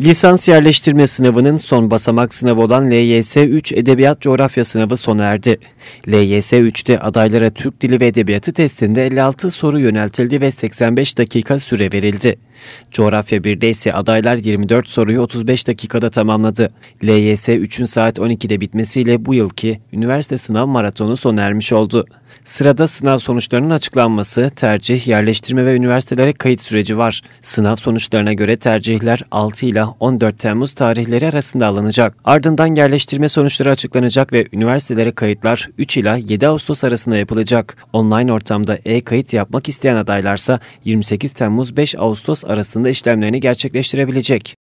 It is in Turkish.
Lisans yerleştirme sınavının son basamak sınavı olan LYS 3 Edebiyat Coğrafya sınavı sona erdi. LYS 3'te adaylara Türk Dili ve Edebiyatı testinde 56 soru yöneltildi ve 85 dakika süre verildi. Coğrafya 1'de ise adaylar 24 soruyu 35 dakikada tamamladı. LYS 3'ün saat 12'de bitmesiyle bu yılki üniversite sınav maratonu sona ermiş oldu. Sırada sınav sonuçlarının açıklanması, tercih, yerleştirme ve üniversitelere kayıt süreci var. Sınav sonuçlarına göre tercihler 6 ile 14 Temmuz tarihleri arasında alınacak. Ardından yerleştirme sonuçları açıklanacak ve üniversitelere kayıtlar 3 ile 7 Ağustos arasında yapılacak. Online ortamda e-kayıt yapmak isteyen adaylarsa 28 Temmuz 5 Ağustos arasında işlemlerini gerçekleştirebilecek.